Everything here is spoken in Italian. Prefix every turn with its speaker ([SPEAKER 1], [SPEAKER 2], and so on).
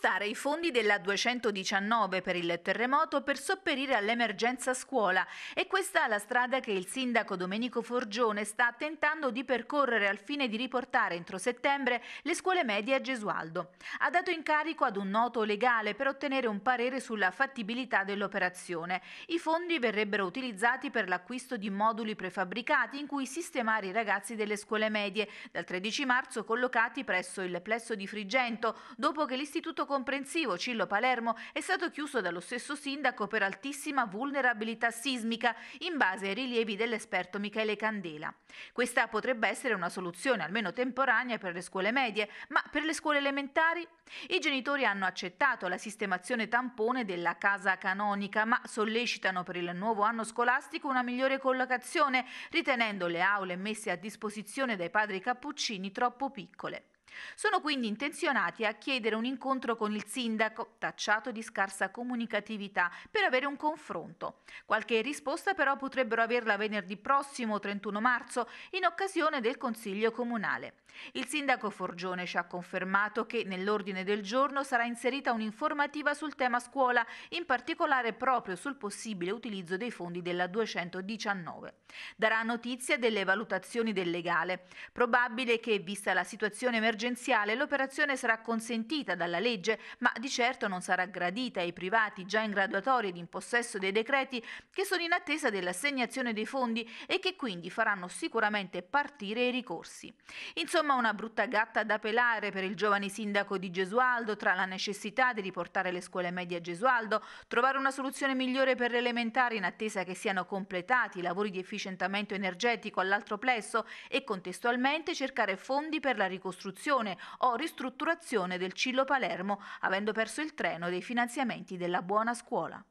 [SPEAKER 1] spostare i fondi della 219 per il terremoto per sopperire all'emergenza scuola e questa è la strada che il sindaco Domenico Forgione sta tentando di percorrere al fine di riportare entro settembre le scuole medie a Gesualdo. Ha dato incarico ad un noto legale per ottenere un parere sulla fattibilità dell'operazione. I fondi verrebbero utilizzati per l'acquisto di moduli prefabbricati in cui sistemare i ragazzi delle scuole medie, dal 13 marzo collocati presso il plesso di Frigento, dopo che l'istituto comprensivo Cillo Palermo è stato chiuso dallo stesso sindaco per altissima vulnerabilità sismica in base ai rilievi dell'esperto Michele Candela. Questa potrebbe essere una soluzione almeno temporanea per le scuole medie, ma per le scuole elementari? I genitori hanno accettato la sistemazione tampone della casa canonica, ma sollecitano per il nuovo anno scolastico una migliore collocazione, ritenendo le aule messe a disposizione dai padri cappuccini troppo piccole. Sono quindi intenzionati a chiedere un incontro con il sindaco, tacciato di scarsa comunicatività, per avere un confronto. Qualche risposta però potrebbero averla venerdì prossimo, 31 marzo, in occasione del Consiglio Comunale. Il sindaco Forgione ci ha confermato che nell'ordine del giorno sarà inserita un'informativa sul tema scuola, in particolare proprio sul possibile utilizzo dei fondi della 219. Darà notizia delle valutazioni del legale. Probabile che, vista la situazione emergenziale, emergenziale l'operazione sarà consentita dalla legge, ma di certo non sarà gradita ai privati già in graduatoria ed in possesso dei decreti che sono in attesa dell'assegnazione dei fondi e che quindi faranno sicuramente partire i ricorsi. Insomma una brutta gatta da pelare per il giovane sindaco di Gesualdo tra la necessità di riportare le scuole medie a Gesualdo, trovare una soluzione migliore per l'elementare in attesa che siano completati i lavori di efficientamento energetico all'altro plesso e contestualmente cercare fondi per la ricostruzione ricostruzione o ristrutturazione del Cillo Palermo, avendo perso il treno dei finanziamenti della buona scuola.